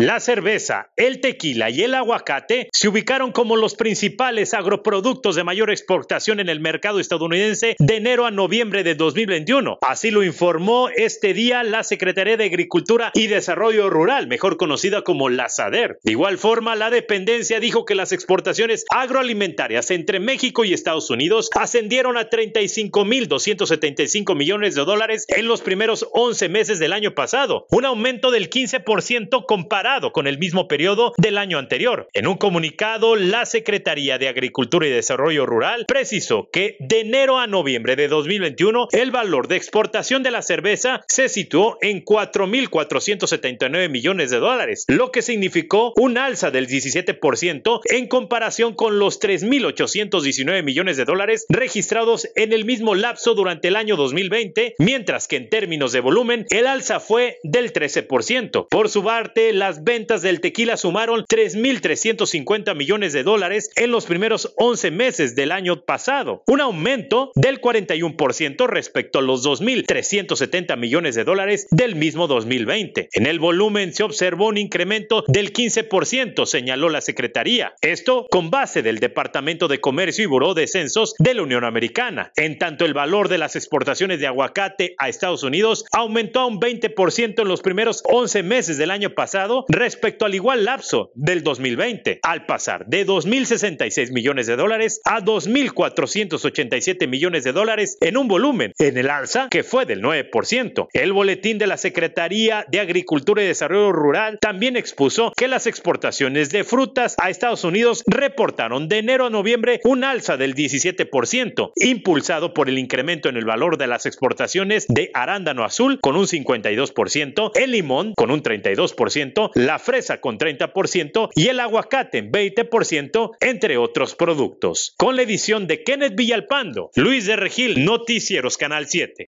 La cerveza, el tequila y el aguacate se ubicaron como los principales agroproductos de mayor exportación en el mercado estadounidense de enero a noviembre de 2021. Así lo informó este día la Secretaría de Agricultura y Desarrollo Rural, mejor conocida como la SADER. De igual forma, la dependencia dijo que las exportaciones agroalimentarias entre México y Estados Unidos ascendieron a 35.275 millones de dólares en los primeros 11 meses del año pasado, un aumento del 15% comparado con el mismo periodo del año anterior. En un comunicado, la Secretaría de Agricultura y Desarrollo Rural precisó que de enero a noviembre de 2021 el valor de exportación de la cerveza se situó en 4.479 millones de dólares, lo que significó un alza del 17% en comparación con los 3.819 millones de dólares registrados en el mismo lapso durante el año 2020, mientras que en términos de volumen el alza fue del 13%. Por su parte, las ventas del tequila sumaron 3.350 millones de dólares en los primeros 11 meses del año pasado, un aumento del 41% respecto a los 2.370 millones de dólares del mismo 2020. En el volumen se observó un incremento del 15%, señaló la Secretaría. Esto con base del Departamento de Comercio y Buró de Censos de la Unión Americana. En tanto, el valor de las exportaciones de aguacate a Estados Unidos aumentó a un 20% en los primeros 11 meses del año pasado respecto al igual lapso del 2020, al pasar de 2.066 millones de dólares a 2.487 millones de dólares en un volumen en el alza que fue del 9%. El boletín de la Secretaría de Agricultura y Desarrollo Rural también expuso que las exportaciones de frutas a Estados Unidos reportaron de enero a noviembre un alza del 17%, impulsado por el incremento en el valor de las exportaciones de arándano azul con un 52%, el limón con un 32%, la fresa con 30% y el aguacate en 20%, entre otros productos. Con la edición de Kenneth Villalpando, Luis de Regil, Noticieros Canal 7.